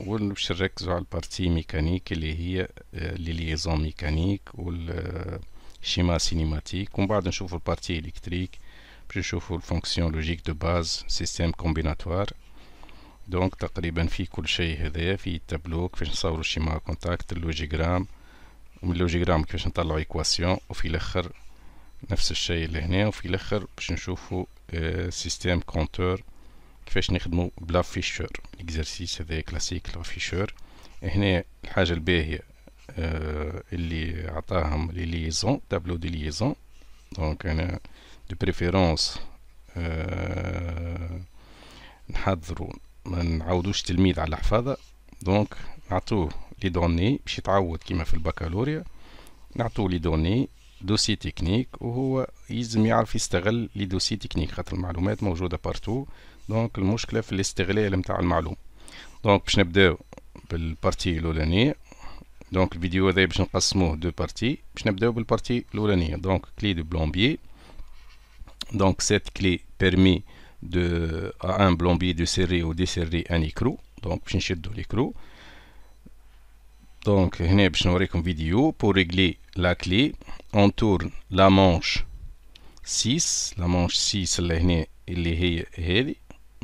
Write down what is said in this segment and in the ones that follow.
ونبش نركزوا على البارتي ميكانيك اللي هي آه، لي ليزون ميكانيك والشيما آه، سينيماتيك ومن بعد نشوفوا البارتي الكتريك باش نشوفوا الفونكسيون لوجيك دو باز سيستيم كومبيناتوار دونك تقريبا في كل شيء هذا في التابلو كيفاش نصوروا الشيما كونتاكت اللوجيغرام ومن اللوجيغرام كيفاش نطلعوا ايكواسيون وفي الاخر نفس الشيء هنا وفي الاخر باش نشوفوا آه، سيستيم كونتور كيفاش نخدمو بلا فيشور الاكزرسيس هذا كلاسيك لا فيشور هنا الحاجة الباهية آه اللي عطاهم لي ليزون تابلو دي ليزون دونك انا دو بريفيرونس آه نحضرو ما نعاودوش تلميذ على الحفاظة دونك نعطوه لي دوني باش يتعود كيما في البكالوريا نعطوه لي دوني دوسي تكنيك وهو يلزم يعرف يستغل لي دوسي تكنيك خاطر المعلومات موجودة بارتو Donc le problème c'est l'estiglaal ntaal maaloum. Donc, je vais commencer par la partie 1. Donc, cette vidéo, je vais la diviser en deux parties. Je vais commencer par la partie 1. Donc, clé de plombier. Donc, cette clé permet à un plombier de serrer ou de desserrer un écrou. Donc, je vais serrer l'écrou. Donc, ici, je vais vous montrer une vidéo pour régler la clé. On tourne la manche. 6, la manche 6, celle-là elle est là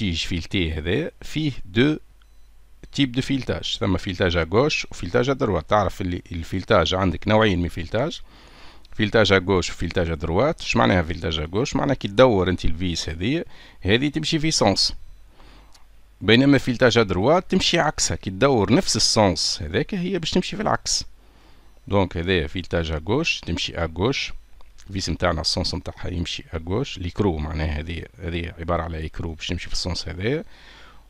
تيج فيلتي هذا فيه دو تيب دو فيلتاج ثم فيلتاج ا غوش وفيلتاج ا دروات تعرف اللي الفيلتاج عندك نوعين من فيلتاج فيلتاج ا غوش وفيلتاج دروات اش معناها فيلتاج ا غوش معناها كي تدور انت الفيس هذه هذه تمشي في سونس بينما فيلتاج ا دروات تمشي عكسها كي تدور نفس السونس هذاك هي باش تمشي في العكس دونك هذايا فيلتاج ا غوش تمشي ا غوش الفيس نتاعنا السونس نتاعها يمشي اجوش ليكرو معناها هذه هذه عباره على ايكرو باش تمشي في السونس هذايا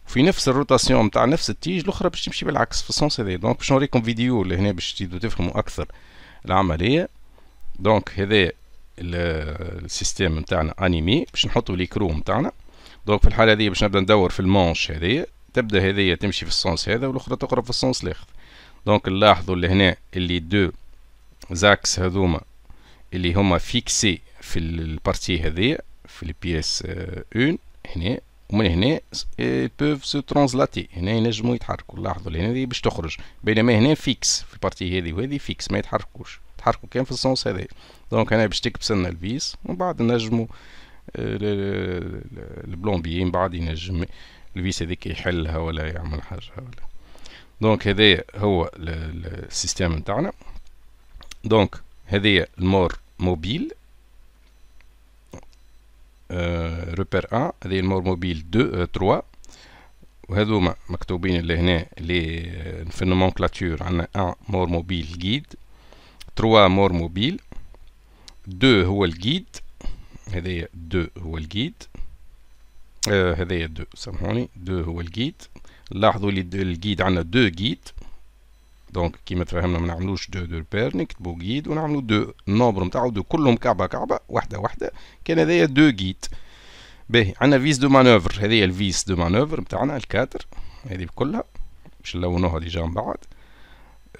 وفي نفس الروتاسيون نتاع نفس التيج الاخرى باش تمشي بالعكس في السونس هذايا دونك باش نوريكم فيديو لهنا باش تزيدوا تفهموا اكثر العمليه دونك هذا السيستم نتاعنا انيمي باش نحطوا ليكرو نتاعنا دونك في الحاله هذه باش نبدا ندور في المونش هذه تبدا هذه تمشي في السونس هذا والاخرى تقرب في السونس الاخر دونك نلاحظوا لهنا اللي دو زاكس هذوما اللي هما فيكسي في البارتي هذه في البي اس 1 هنا ومن هنا بوف سو ترانزلاتي هنا ينجموا يتحركوا لاحظوا هنا دي باش تخرج بينما هنا فيكس في البارتي هذه وهذه فيكس ما يتحركوش يتحركوا كان في السونس هذا دونك هنا باش تكبس لنا الفيس ومن بعد نجموا eh, البلومبي من بعد ينجم الفيس هذيك يحلها ولا يعمل حاجه ولا دونك هذا هو السيستم نتاعنا دونك هذه المور موبيل آه، روبر ان هذه المور موبيل دو آه، تروا وهذوما مكتوبين لهنا لي في النومونكلاتور عندنا ان مور موبيل جيد تروا مور موبيل دو هو الجيد هذايا دو هو الجيد آه، هذايا دو سامحوني دو هو الجيد لاحظوا لي الجيد عندنا دو جيد دونك كيما تفهمنا ما نعملوش دو دو بير نكتبو جيد ونعملو دو النوبر نتاعو دو كلهم كعبه كعبه وحده وحده كان هذايا دو جيد باهي عندنا فيس دو مانوفر هذايا الفيس دو مانوفر نتاعنا الكاتر هذه كلها باش نلونوها ديجا من بعد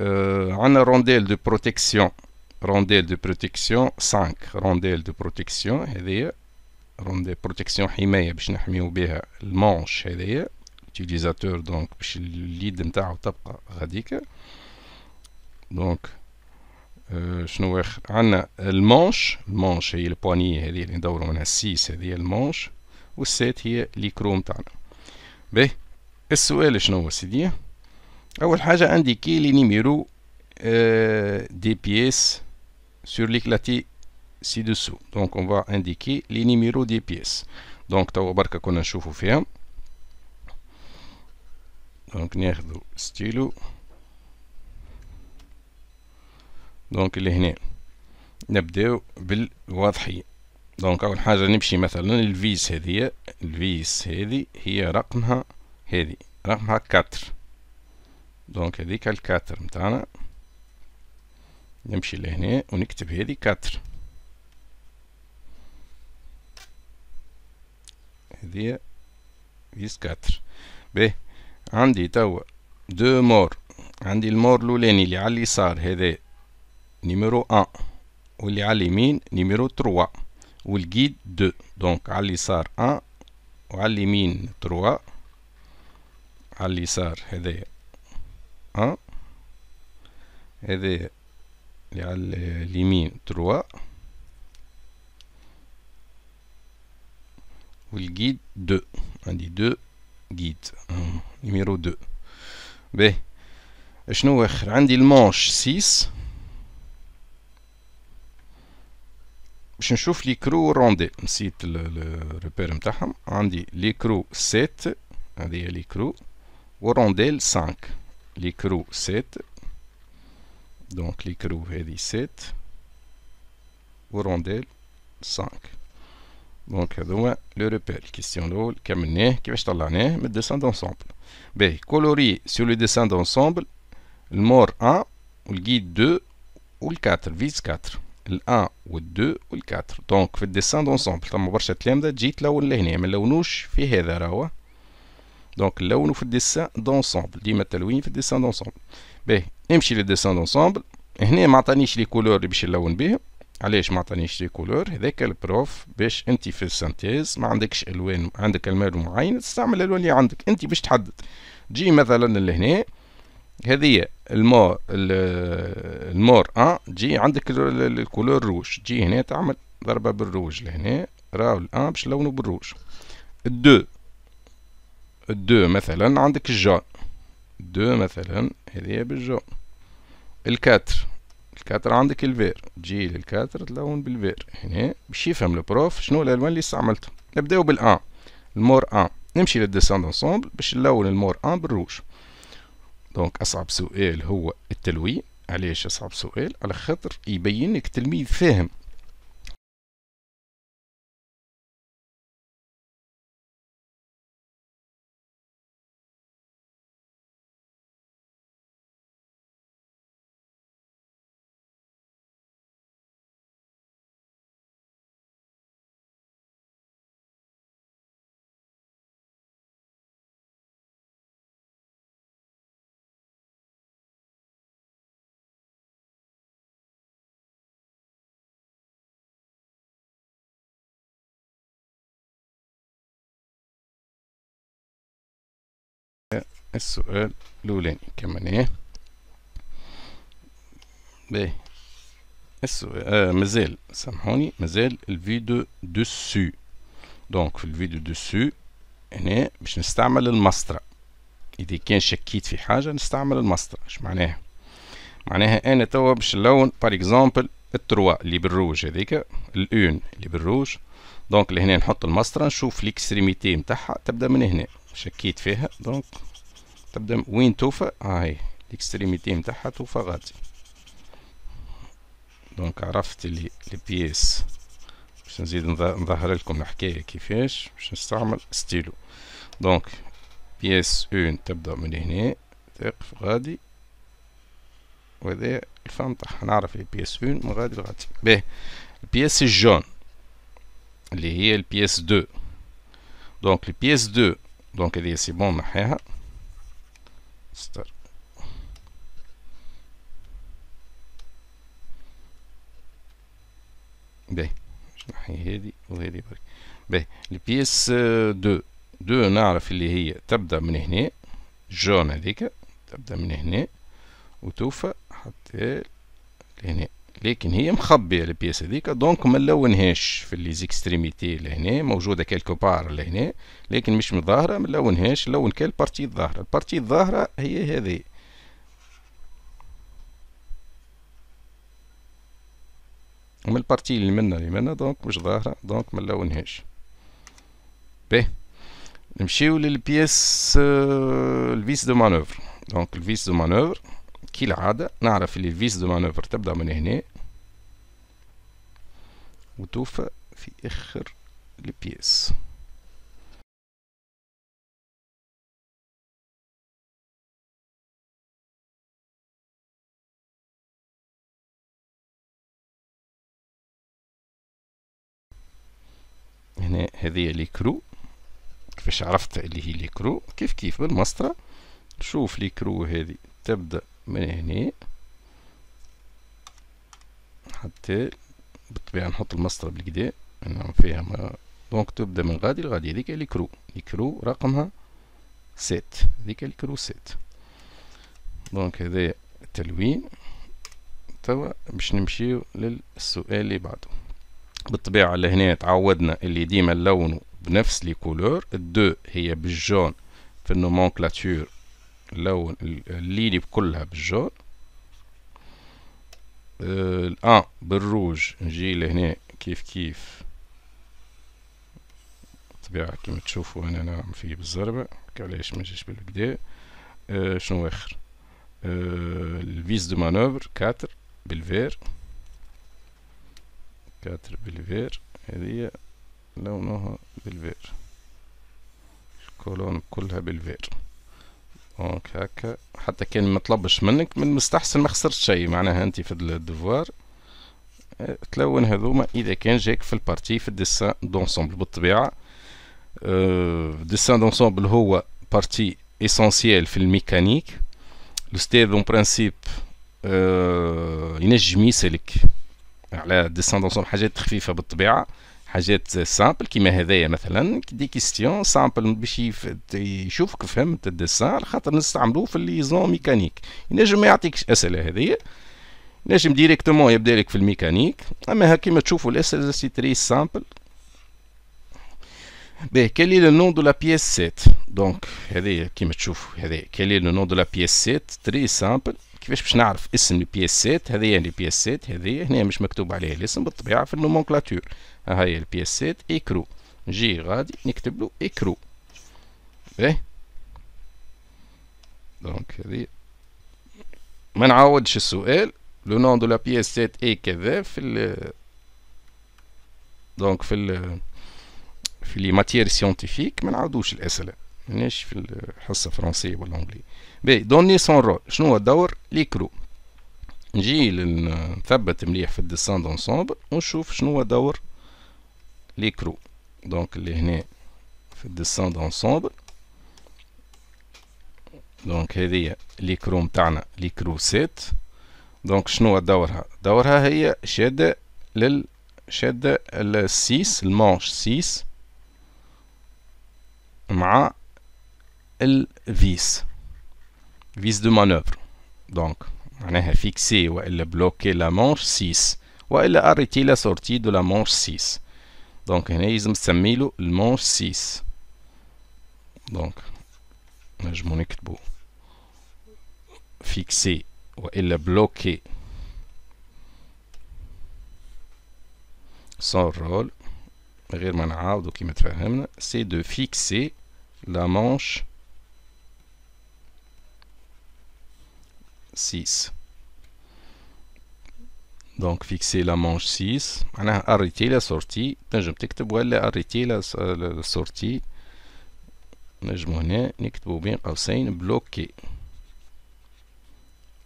آه عندنا رونديل دو بروتيكسيون رونديل دو بروتيكسيون 5 رونديل دو بروتيكسيون هذايا رونديل بروتيكسيون حمايه باش نحميو بها المونش هذايا utilisateur donc باش اليد نتاعو تبقى غاديكا دونك شنو واخر عندنا المانش المانش هي البوانية هذه اللي ندورو منها السيس هذه المانش والسات هي الكروم تاعنا باهي السؤال شنو سيدي اول حاجه انديكي لي نيميرو دي بيس سور sur leclate سي دوسو دونك اون فوا انديكي لي نيميرو دي بيس دونك توا بركا كنا نشوفو فيها. دونك ناخذو ستيلو دونك اللي هنا نبداو بالوضحية دونك اول حاجة نمشي مثلا الفيس هذه الفيس هذه هي رقمها هذه رقمها كاتر دونك هذيك الكاتر متاعنا نمشي لهنا ونكتب هذه كاتر هذه فيس كاتر به عندي توا دو مور عندي المور الاولاني اللي على اليسار هذا numéro 1 ou les numéro 3 ou le guide 2 donc alisar 1 ou 3 1 et alimine 3 ou le guide 2 on dit 2 guide numéro 2 b je on le manche 6 Je vais vous montrer l'écrou au rondel. Je cite le repère. On dit l'écrou 7, on dit l'écrou au rondel 5. L'écrou 7, donc l'écrou est 17 au rondel 5. Donc, il y a le repère. Question qui est-ce que vous Le dessin d'ensemble. Colorier sur le dessin d'ensemble, le mort 1, le guide 2, le 4, vise 4. ال1 وال2 وال4 دونك في الديسان دونسومبل ثم برشا تلامذة تجي تلون لهنا ما نلونوش في هذا راهو دونك نلونو في الديسان دونسومبل ديما التلوين في الديسان دونسومبل باهي نمشي للديسان دونسومبل هنا ما عطانيش لي كولور اللي باش نلون بيهم علاش ما عطانيش لي كولور هذاك البروف باش انت في السانتيز ما عندكش الوان عندك المال معين تستعمل الالوان اللي عندك انت باش تحدد تجي مثلا لهنا هذه المور المور أه؟ ان تجي عندك الكولور روج تجي هنا تعمل ضربة بالروج لهنا راهو الان أه؟ باش لونه بالروج الدو الدو مثلا عندك الجون دو مثلا هذه بالجون الكاتر الكاتر عندك الفير تجي للكاتر تلون بالفير هنا باش يفهم البروف شنو الالوان اللي استعملتهم نبداو بالان أه. المور ان نمشي للديسان انسومبل باش نلون المور ان بالروج دونك أصعب سؤال هو التلوين علاش أصعب سؤال على خاطر يبين لك التلميذ فاهم السؤال الأولاني كمان إيه باهي السؤال آه مازال سامحوني مازال الفيديو دوسو دونك في الفيديو دوسو هنا باش نستعمل المسطرة إذا كان شكيت في حاجة نستعمل المسطرة إيش معناها معناها أنا توا باش نلون باغ إكزومبل التروا اللي بالروج هذيك الأون اللي بالروج دونك لهنا نحط المسطرة نشوف ليكستريميتي نتاعها تبدا من هنا شكيت فيها دونك تبدا وين توفى هاي آه، ليكستريميتي نتاعها توفى غادي دونك عرفت لي بيس باش نزيد نظهر لكم الحكايه كيفاش باش نستعمل ستيلو دونك بيس اون تبدا من هنا تقف غادي وهذا الفم تاعها نعرف بيس اون من غادي لغادي باه البيس الجون اللي هي البيس دو دونك البيس دو دونك هذه سي بون نحيها ماستر باهي نحي هذه وهذه برك باهي البيس دو دو نعرف اللي هي تبدا من هنا جون هذيك تبدا من هنا وتوفى حتى لهنا لكن هي مخبية البياس هذيك دونك ما نلونهاش في زيكستريميتي لهنا موجودة كالكو بار لهنا لكن مش مظاهرة ما نلونهاش لون كال بارتي الظاهرة البارتي الظاهرة هي هذه ومن البارتي اللي منا اللي منا دونك مش ظاهرة دونك ما نلونهاش باهي نمشيو للبياس الفيس دو مانوفر دونك الفيس دو مانوفر كي العاده نعرف اللي الفيس دو مانوفر تبدأ من هنا وتوفى في آخر البيس هنا هذه لي كرو كيفاش عرفت اللي هي لي كرو كيف كيف بالمسطرة شوف لي كرو هذه تبدأ من هني حتى بالطبيعة نحط المسطرة بالكدا انه فيها ما دونك تبدا من غادي لغادي هذيك الكرو الكرو رقمها سيت هذيك الكرو سيت دونك هذايا التلوين توا باش نمشيو للسؤال اللي بعده بالطبيعة لهنا تعودنا اللي ديما اللون بنفس لي كولور الدو هي بالجون في النومونكلاتور لون الليلي كلها بالجور الان آه، آه، بالروج نجي لهنا كيف كيف طبيعة كما تشوفوا هنا نعم فيه بالزربة علاش ما جاش بالكدا آه شنو اخر آه الفيز دو مانوفر كاتر بالفير كاتر بالفير هذه لونها بالفير الكولون كلها بالفير دونك هكا حتى كان مطلبش منك من المستحسن ما خسرت شيء معناها انت في الدفوار إيه، تلون هذوما اذا كان جاك في البارتي في الديسان دونسومبل بالطبيعه آه، الديسان دونسومبل هو بارتي اسونسييل في الميكانيك الاستاذ اون برانسيب آه، ينجم يسالك على الديسان دونسومبل حاجات خفيفه بالطبيعه حاجات سامبل كيما هذايا مثلا دي كيستيون سامبل باش يشوفك فهمت الديسان خاطر نستعملوه في الليزون ميكانيك ينجم ما يعطيكش اسئله هذيا ينجم ديريكتومون يبدا لك في الميكانيك اما ها كيما تشوفوا الاسئله سي تري سامبل باهي كالي لو نون دو لا بيس سيت دونك هذيا كيما تشوفوا هذيا كالي لو نون دو لا بيس سيت تري سامبل كيفاش باش نعرف اسم البياسات هذايا البياسات هذايا هنا مش مكتوب عليها الاسم بالطبيعه في النومنكلاتور ها البيسات البي اس ايكرو نجي غادي نكتب له ايكرو باه دونك هذه ما نعاودش السؤال لو نون دو لا بيسات 7 اي كذا في ال دونك في ال في لي ماتيير سيونتيفيك ما نعاودوش الاسئله ماناش في الحصه فرنسيه ولا انجلي بي دوني سون رول شنو هو الدور ليكرو نجي نثبت مليح في الديسان دونسومبل ونشوف شنو هو دور l'écrou. Donc, les hne fait ensemble. Donc, les y les l'écrou 7. Donc, chnoua d'aura. D'aura, Je le 6, le manche 6, ma le vis, vis de manœuvre. Donc, on a fixé ou elle bloqué la manche 6 ou elle a arrêté la sortie de la manche 6. Donc, il y a le manche 6. Donc, je m'en écrive fixer ou bloquer son rôle. C'est de fixer la manche 6. Donc fixer la manche 6. Arrêter la sortie. Je vais arrêter la sortie. Je vais te dire que je vais bloquer.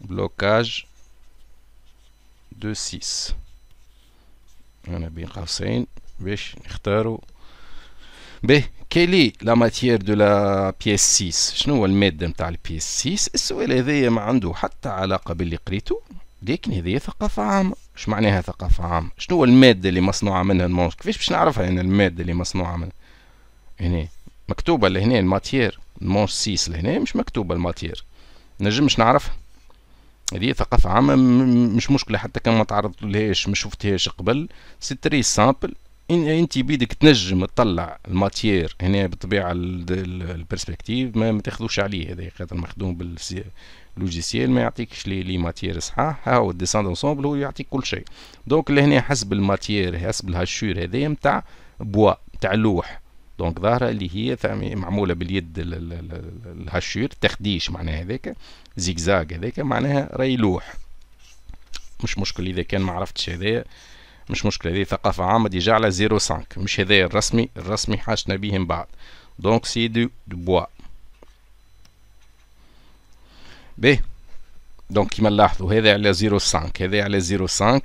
Blocage de 6. Je vais te dire que je vais te Quelle est la matière de la pièce 6 Je ne vais pas mettre la pièce 6. Est-ce que vous avez un peu de temps à la pièce 6 Dès que vous avez un peu de temps. اش معناها ثقافة عامة شنو هو المادة اللي مصنوعة منها المونج كيفاش باش نعرفها انا يعني المادة اللي مصنوعة منها هنا يعني مكتوبة لهنا الماتير المونج سيس لهنا مش مكتوبة الماتير نجمش نعرفها هذه ثقافة عامة مش مشكلة حتى كان ما تعرضت لهاش ما شفتهاش قبل سي تري سامبل إن انت بيدك تنجم تطلع الماتير هنا بالطبيعه البرسبكتيف ما, تاخذوش عليه هذا خاطر مخدوم لوجيسيال ما يعطيكش لي لي ماتير صحاح ها هو الديسان دونسومبل هو يعطيك كل شيء دونك لهنا حسب الماتير حسب الهاشور هذايا نتاع بوا نتاع لوح دونك ظاهره اللي هي معموله باليد الهاشور تخديش معناها هذاك زيكزاك هذاك معناها راي لوح مش مشكل اذا كان ما عرفتش هذايا مش مشكل هذه ثقافة عامة ديجا على زيرو سانك مش هذايا الرسمي الرسمي حاجتنا بيه من بعد دونك سي دو بوا ب دونك كيما نلاحظوا هذا على 0.5 هذا على 0.5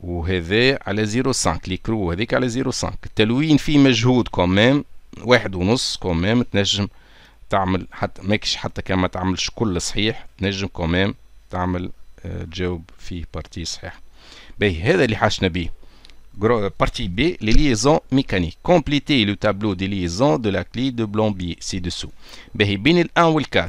وهذا على 0.5 لي كرو هذيك على 0.5 التلوين فيه مجهود كومام واحد ونص كومام تنجم تعمل حتى ماكش حتى كما تعملش كل صحيح تنجم كومام تعمل تجاوب فيه بارتي صحيح باهي هذا اللي حاشنا بيه لي ليزون ميكانيك كومبليتي لو تابلو دي ليزون دو لا كلي دو بلومبي سي Blombier ci-dessous. 1 ou 4.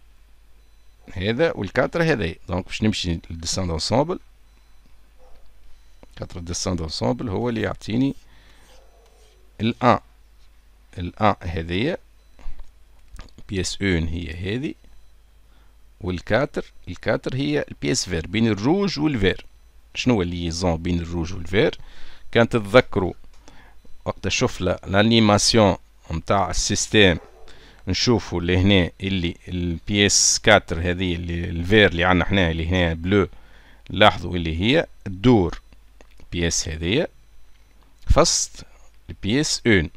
هذا والكاتر هذايا دونك باش نمشي للديسان دونسومبل كاتر ديسان دونسومبل هو اللي يعطيني الان الان هذيا بيس اون هي هذي والكاتر الكاتر هي البيس فير بين الروج والفير شنو هو الليزون بين الروج والفير كان تتذكروا وقت شفنا لانيماسيون نتاع السيستم نشوفوا اللي هنا اللي البي اس 4 هذه اللي الفير اللي عندنا احنا اللي هنا بلو لاحظوا اللي هي الدور بي اس هذه فاست البي اس 1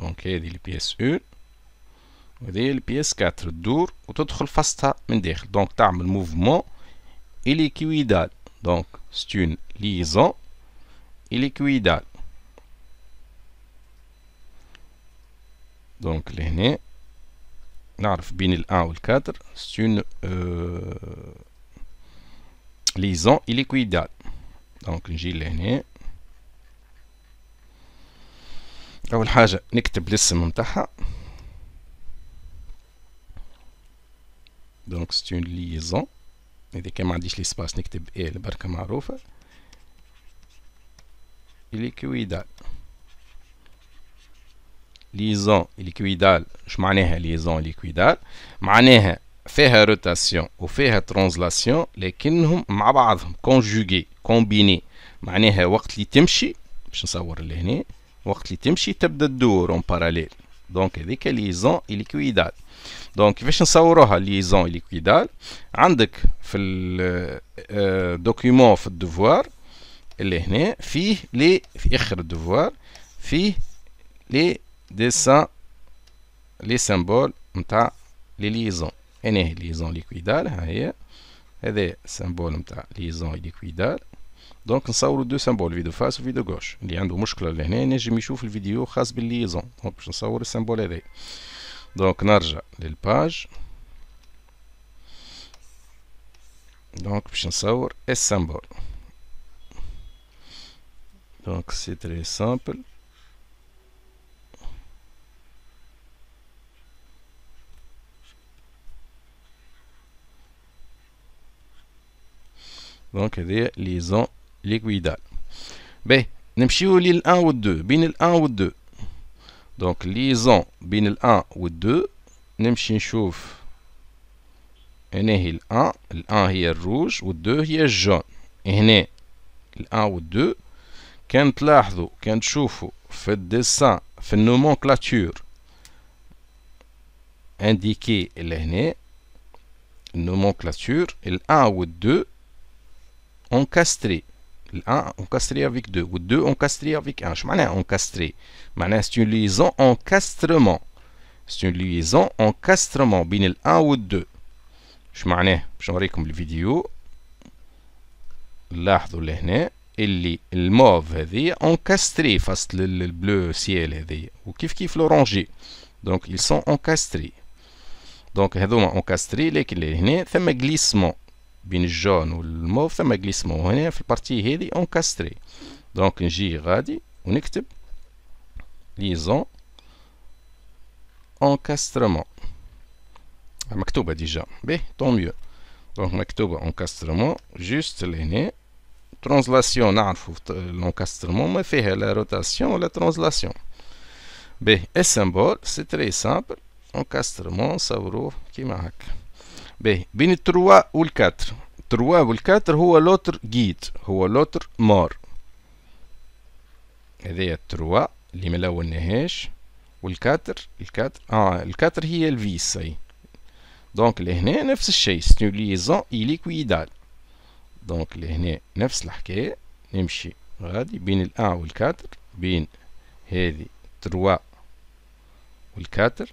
دونك هذه البي اس 1 وهذه البي اس 4 الدور وتدخل فاستها من داخل دونك تعمل موفمون كويدال دونك ستون ليزون كويدال دونك لهنا نعرف بين ال 1 وال 4 سون ليزون إليكويدال دونك نجي لهنا أول حاجة نكتب الاسم نتاعها دونك سون ليزون إذا كان ما عنديش ليسباس نكتب إيه بركة معروفة إليكويدال ليزون ليكويدال اش معناها ليزون ليكويدال معناها فيها روتاسيون وفيها ترانزلاسيون لكنهم مع بعضهم كونجوغي كومبيني معناها وقت اللي تمشي باش نصور هنا وقت اللي تمشي تبدا تدور اون باراليل دونك هذيك ليزون ليكويدال دونك كيفاش نصوروها ليزون ليكويدال عندك في الدوكيومون في الدفوار اللي هنا فيه لي في اخر الدفوار فيه لي dessin les symboles a les liaisons les liaisons liquidales et des symboles et liaison liaisons liquidales. Donc on peut deux symboles, vide de face et vide de gauche. les y de muscle problème je vais le la vidéo sur les liaisons. Donc on peut voir le symbole Donc on revient page. Donc on peut voir symbole. Donc c'est très simple. Donc, il y a des liaisons liquides. Bien, je si 1 ou 2. bin il 1 ou 2. Donc, liaisons, bien, il 1 ou 2. Je ne sais si 1. Il 1. Il rouge a 1. Il y a 1. 1 ou 2. Quand l'air, quand vous lisez, vous faites des dessins, vous nomenclature. Indiquez l'air. Nomenclature. Il y 1 ou 2. Encastré. Un, encastré avec deux. Ou deux, encastré avec un. Je m'en ai encastré. Maintenant, c'est une liaison encastrement. C'est une liaison encastrement. Biné le 1 ou deux 2. Je m'en ai, comme vidéo. Là, vous l'avez. Il le mauve, cest dire encastré. face le bleu ciel, Ou kiff-kiff Donc, ils sont encastrés. Donc, c'est les encastré. C'est un glissement. Bien jaune ou le y a un glissement. en partie encastré. Donc, j'ai radi, unique écrit, liaison, encastrement. Mactoba déjà, B, tant mieux. Donc, Mactoba encastrement, juste l'énène, translation, l'encastrement, mais fait la rotation ou la translation. B, symbole, c'est très simple, encastrement, ça va vous qui marque. باهي بين التروا والكاتر التروا والكاتر هو لوتر جيت هو لوتر مور هذه التروا اللي ما والكاتر الكاتر اه الكاتر هي الفيس اي دونك لهنا نفس الشيء ستوليزون ايليكويدال إليكويدال دونك لهنا نفس الحكاية نمشي غادي بين الأ والكاتر بين هذه تروا والكاتر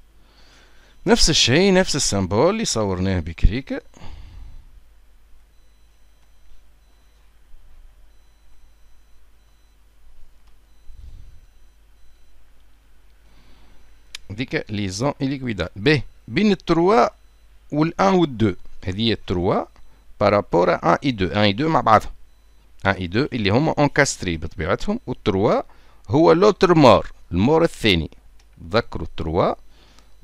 نفس الشيء نفس السمبول اللي صورناه بكريكا ديك لي زون إليكويدا ب بين التروا والان والدو هذه التروا بارابور ان اي دو ان اي دو مع بعضهم ان اي دو اللي هما اونكاستري بطبيعتهم والتروا هو لوتر مور المور الثاني تذكروا التروا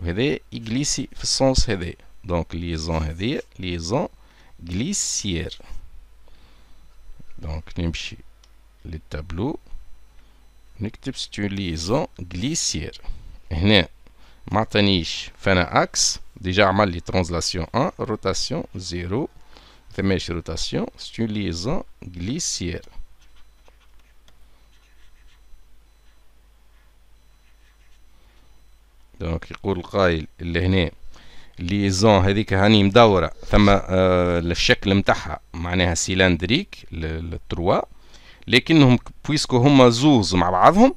Il glisse, il glisse sans Donc, liaison, liaison, glissière. Donc, nous le tableau. Nous sommes une liaison glissière. Maintenant, nous, maintenant, un axe. Déjà, mal les translation 1, rotation 0. Nous rotation. C'est une liaison glissière. دونك يقول القايل اللي هنا ليزون هذيك هاني مدوره ثم آه، الشكل متاعها معناها سيلاندريك التروا لكنهم بويسكو هما زوز مع بعضهم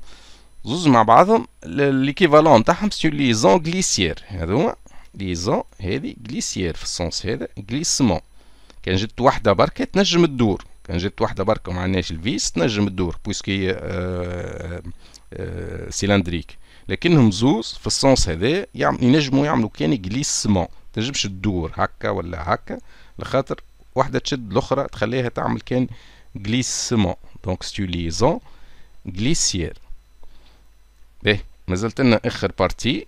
زوز مع بعضهم ليكيفالون تاعهم سيو ليزون غليسيير هذوما ليزون هذي غليسيير في السونس هذا غليسمون كان جت وحده بركة تنجم تدور كان جت وحده بركة ما الفيس تنجم تدور بويسكي آه،, آه،, آه سيلاندريك لكنهم زوز في السونس هذا يعمل ينجموا يعملوا كان جليسمون تنجمش تدور هكا ولا هكا لخاطر واحدة تشد الأخرى تخليها تعمل كان جليسمون دونك ستو ليزون جليسيير باهي مازلت لنا آخر بارتي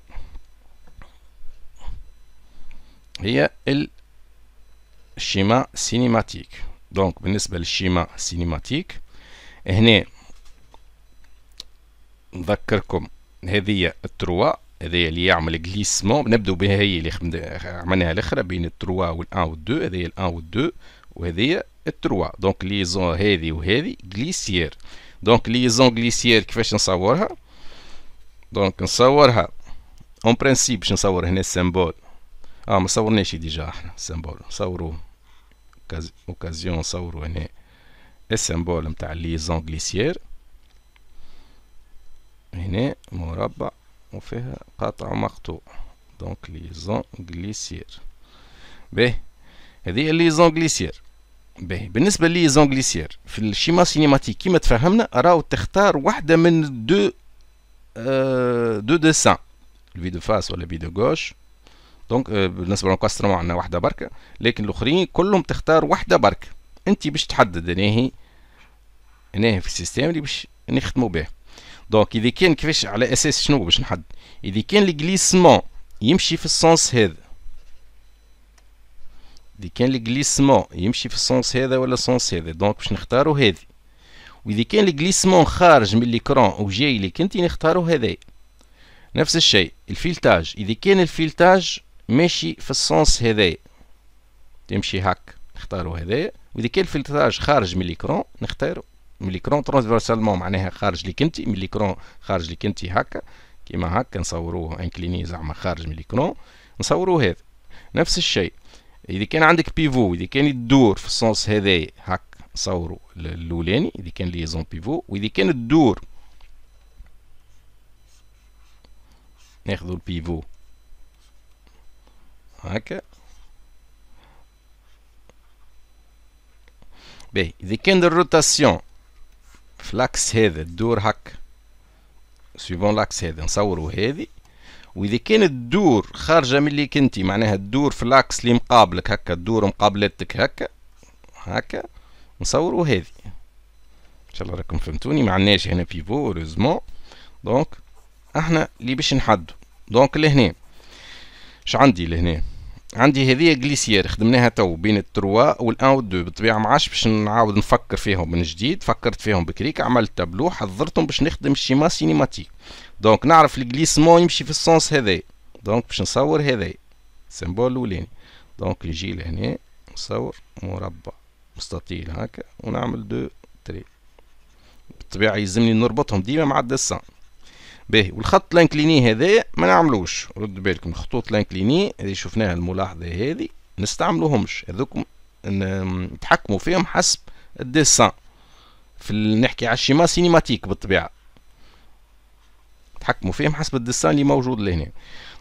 هي الشيما سينيماتيك دونك بالنسبة للشيما سينيماتيك هنا نذكركم هذه التروا هذه اللي يعمل جليسمون نبداو بها هي اللي عملناها الاخرى بين التروا والان والدو هذايا الان والدو وهذه التروا دونك ليزون هذه وهذه جليسيير دونك ليزون جليسيير كيفاش نصورها دونك نصورها اون برانسيب باش نصور هنا السيمبول اه ما صورناش ديجا احنا السيمبول نصورو اوكازيون نصورو هنا السيمبول نتاع ليزون جليسيير هنا مربع وفيها قطع مقطوع دونك ليزون غليسير باهي هذه ليزون غليسير باهي بالنسبه ليزون غليسير في الشيما سينيماتيك كيما تفهمنا راهو تختار واحده من دو أه دو ديسان الفي دو فاس ولا في دو غوش دونك آه، بالنسبه للكاستر عندنا واحده بركه لكن الاخرين كلهم تختار واحده بركه انت باش تحدد هنا هي هنا في السيستم اللي باش نخدموا به دونك اذا كان كيفاش على اساس شنو باش نحدد اذا كان الجليسمون يمشي في السونس هذا اذا كان الجليسمون يمشي في السونس هذا ولا السونس هذا دونك باش نختارو هذه واذا كان الجليسمون خارج من ليكرون وجاي لك انت نختارو هذا نفس الشيء الفيلتاج اذا كان الفيلتاج ماشي في السونس هذا تمشي هاك نختارو هذا واذا كان الفلتراج خارج من ليكرون نختارو ملي كرون ترانسفيرسالمون معناها خارج ليك كنتي ملي كرون خارج ليك كنتي هكا كيما هكا نصوروه انكليني زعما خارج ملي كرون نصوروه هذا نفس الشيء اذا كان عندك بيفو اذا كان الدور في السونس هذا هكا نصورو الاولاني اذا كان ليزون بيفو واذا كان الدور ناخذو البيفو هكا باهي اذا كان الروتاسيون في لاكس هذا تدور هكا سيفون لاكس هذا نصورو هذه واذا كانت تدور خارجه من اللي كنتي معناها تدور في لاكس اللي مقابلك هكا تدور مقابلتك هكا هكا نصورو هذه ان شاء الله راكم فهمتوني ما عناش هنا بيفو اوروزمون دونك احنا اللي باش نحدو دونك لهنا اش عندي لهنا عندي هذه جليسيير خدمناها تو بين التروا والان ودو بالطبيعه ما عادش باش نعاود نفكر فيهم من جديد فكرت فيهم بكريك عملت تابلو حضرتهم باش نخدم شيما سينيماتيك دونك نعرف الجليسمون يمشي في السونس هذا دونك باش نصور هذا السيمبول الاولاني دونك نجي لهنا نصور مربع مستطيل هكا ونعمل دو تري بالطبيعه يلزمني نربطهم ديما مع الدسان باهي والخط لانكليني هذايا ما نعملوش رد بالكم الخطوط لانكليني اللي شفناها الملاحظه هذه نستعملوهمش هذوك نتحكموا فيهم حسب الديسان في نحكي على الشيما سينيماتيك بالطبيعه نتحكموا فيهم حسب الديسان اللي موجود لهنا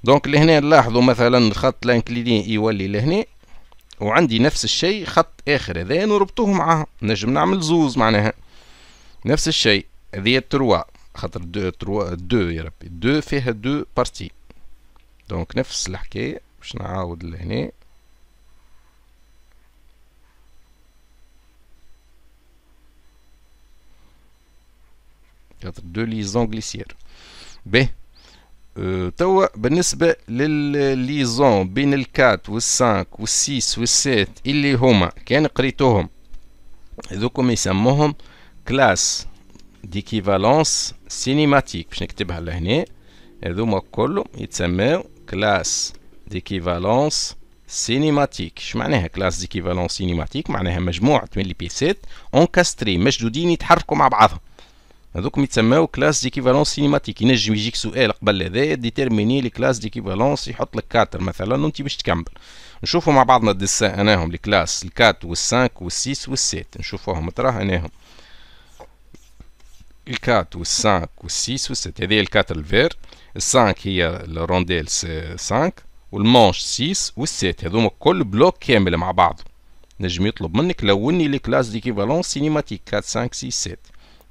دونك لهنا نلاحظوا مثلا الخط لانكليني يولي لهنا وعندي نفس الشيء خط اخر هذا نربطوه معاه نجم نعمل زوز معناها نفس الشيء هذه التروا خاطر دو تروا دو يا ربي دو فيها دو بارتي دونك نفس الحكاية باش نعاود لهنا خاطر دو لي زونغليسيير باهي أه، توا بالنسبة لليزون بين الكات والسانك والسيس والسيت اللي هما كان قريتوهم هذوكم يسموهم كلاس ديكيفالونس سينيماتيك باش نكتبها لهنا هذوما كلهم يتسماو كلاس ديكيفالونس سينيماتيك اش معناها كلاس ديكيفالونس سينيماتيك معناها مجموعه من لي بيسات اونكاستري مشدودين يتحركوا مع بعضهم هذوكم يتسماو كلاس ديكيفالونس سينيماتيك ينجم يجيك سؤال قبل هذا ديتيرميني لي كلاس ديكيفالونس يحط لك كاتر مثلا وانت باش تكمل نشوفوا مع بعضنا الدسان اناهم لي كلاس الكات والسانك والسيس والسيت نشوفوهم تراه اناهم الكات والسانك والسيس والست هذه هي الكات الفير السانك هي الرونديل سانك والمانش سيس والست هذوما كل بلوك كامل مع بعض نجم يطلب منك لوني لي كلاس ديكيفالون سينيماتيك كات سانك سيس ست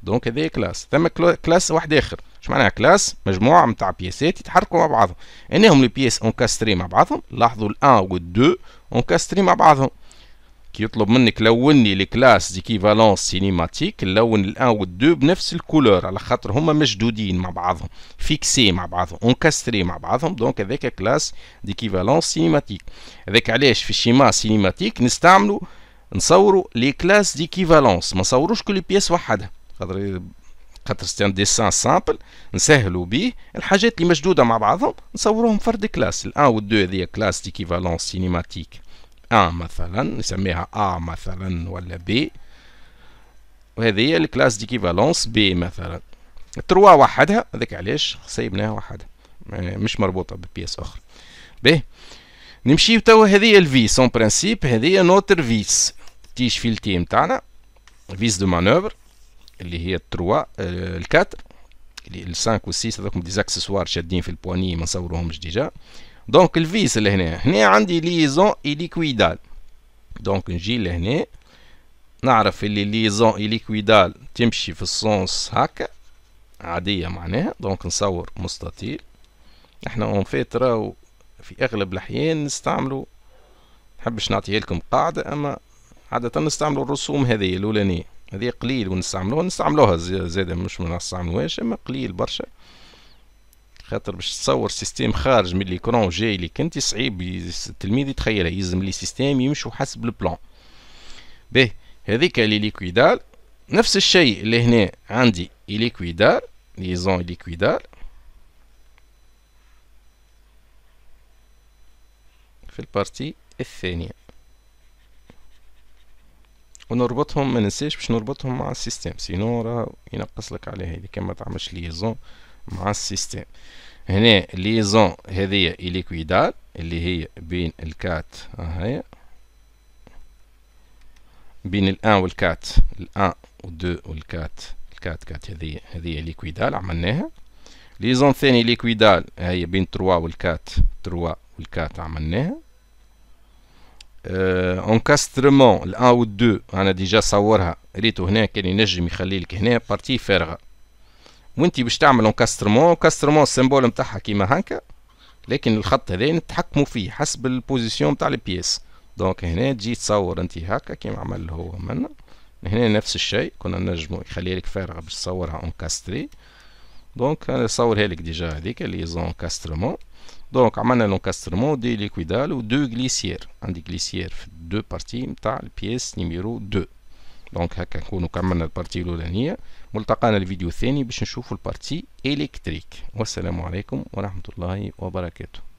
دونك هذه كلاس ثم كلاس واحد اخر اش معناها كلاس مجموعه نتاع بيسات يتحركوا مع بعضهم انهم لي بيس اونكاستري مع بعضهم لاحظوا الان والدو اونكاستري مع بعضهم كيطلب منك لوني لي كلاس ديكيفالونس سينيماتيك لون الان والدو بنفس الكولور على خاطر هما مشدودين مع بعضهم فيكسي مع بعضهم اونكاستري مع بعضهم دونك هذاك كلاس ديكيفالونس سينيماتيك هذاك علاش في الشيما سينيماتيك نستعملو نصوروا لي كلاس ديكيفالونس ما نصوروش كل بياس وحدها خاطر خاطر ستان ديسان سامبل نسهلوا بيه الحاجات اللي مشدوده مع بعضهم نصوروهم فرد كلاس الان والدو هذه كلاس ديكيفالونس سينيماتيك أ مثلا نسميها أ مثلا ولا بي وهذه هي الكلاس ديكيفالونس بي مثلا التروا وحدها هذاك علاش سيبناها وحدها يعني مش مربوطة ببيس أخرى به نمشي توا هذه الفي سون برانسيب هذه نوتر فيس تيش في التي متاعنا فيس دو مانوفر اللي هي التروا آه، الكاتر السانك هذوك دي زاكسسوار شادين في البواني ما نصورهمش ديجا دونك الفيس لهنا هنا عندي ليزون ايليكويدال دونك نجي لهنا نعرف اللي ليزون ايليكويدال تمشي في السونس هكا عادية معناها دونك نصور مستطيل احنا اون فيت راهو في اغلب الاحيان نستعملوا نحبش نعطيها لكم قاعدة اما عادة نستعملوا الرسوم هذه الاولانية هذه قليل ونستعملوها نستعملوها زادة مش ما نستعملوهاش اما قليل برشا خاطر باش تصور سيستيم خارج من ليكرون جاي لي انت صعيب التلميذ يتخيلها يلزم لي سيستيم يمشوا حسب البلان باهي هذيك لي ليكويدال نفس الشيء اللي هنا عندي ليكويدال ليزون ليكويدال في البارتي الثانية ونربطهم ما ننساش باش نربطهم مع السيستم سينو راه ينقص لك عليها هذه كما تعملش ليزون مع السيستم هنا ليزون هذه إليكويدال اللي هي بين الكات هاي آه، بين الان والكات الان والدو والكات الكات كات هذه هذه ليكويدال عملناها ليزون ثاني ليكويدال هي بين تروا والكات تروا والكات عملناها أه انكاسترمون الان والدو انا ديجا صورها ريتو هنا كان ينجم يخلي لك هنا بارتي فارغه وانت باش تعمل انكاسترمون انكاسترمون السيمبول نتاعها كيما هانكا لكن الخط هذا نتحكموا فيه حسب البوزيسيون نتاع بيس دونك هنا تجي تصور انت هكا كيما عمل هو منا هنا نفس الشيء كنا نجمو يخلي لك فارغه باش تصورها انكاستري دونك نصورها لك ديجا هذيك لي زونكاسترمون دونك عملنا لونكاسترمون دي ليكويدال ودو غليسيير عندي غليسيير في دو بارتي نتاع البيس نيميرو دو دونك هكا نكونوا كملنا البارتي الاولانيه ملتقانا الفيديو الثاني باش نشوفوا البارتي الكتريك والسلام عليكم ورحمه الله وبركاته